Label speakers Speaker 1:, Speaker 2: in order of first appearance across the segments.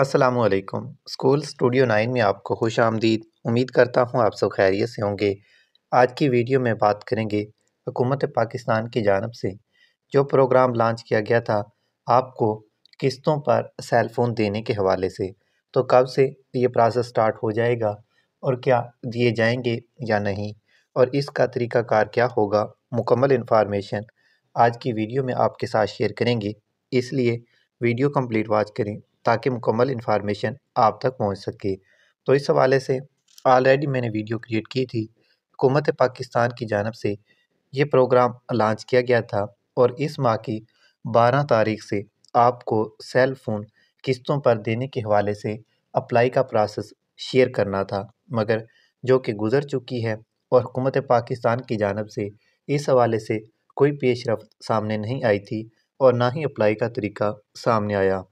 Speaker 1: असलकुम school studio nine में आपको खुश आमदीद उम्मीद करता हूँ आप सब खैरियत से होंगे आज की वीडियो में बात करेंगे हुकूमत पाकिस्तान की जानब से जो प्रोग्राम लॉन्च किया गया था आपको किस्तों पर सेल फ़ोन देने के हवाले से तो कब से ये प्रोसेस स्टार्ट हो जाएगा और क्या दिए जाएंगे या नहीं और इसका तरीकाकार क्या होगा मुकम्मल इन्फॉर्मेशन आज की वीडियो में आपके साथ शेयर करेंगे इसलिए वीडियो कंप्लीट वॉच करें ताकि मुकम्मल इन्फॉर्मेशन आप तक पहुँच सके तो इस हवाले से ऑलरेडी मैंने वीडियो क्रिएट की थी हुकूमत पाकिस्तान की जानब से ये प्रोग्राम लॉन्च किया गया था और इस माह की बारह तारीख से आपको सेल फ़ोन किस्तों पर देने के हवाले से अप्लाई का प्रोसेस शेयर करना था मगर जो कि गुज़र चुकी है और हुकूमत पाकिस्तान की जानब से इस हवाले से कोई पेशरफ सामने नहीं आई थी और ना ही अप्लाई का तरीका सामने आया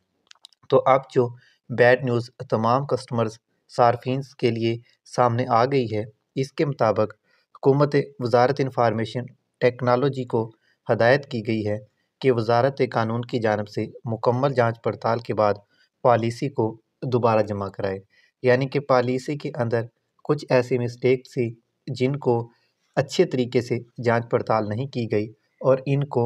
Speaker 1: तो अब जो बैड न्यूज़ तमाम कस्टमर्स सार्फिन के लिए सामने आ गई है इसके मुताबिक हुकूमत वजारत इंफार्मेशन टेक्नोलॉजी को हदायत की गई है कि वजारत कानून की जानब से मुकम्मल जाँच पड़ताल के बाद पॉलिसी को दोबारा जमा कराए यानी कि पॉलिसी के अंदर कुछ ऐसे मिस्टेक थी जिनको अच्छे तरीके से जांच पड़ताल नहीं की गई और इनको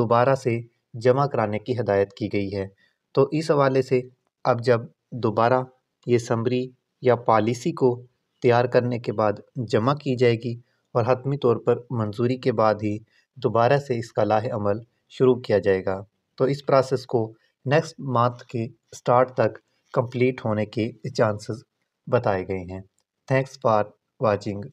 Speaker 1: दोबारा से जमा कराने की हदायत की गई है तो इस हवाले से अब जब दोबारा ये समरी या पॉलिसी को तैयार करने के बाद जमा की जाएगी और हतमी तौर पर मंजूरी के बाद ही दोबारा से इसका लाह अमल शुरू किया जाएगा तो इस प्रोसेस को नेक्स्ट मंथ के स्टार्ट तक कंप्लीट होने के चांसेस बताए गए हैं थैंक्स फॉर वाचिंग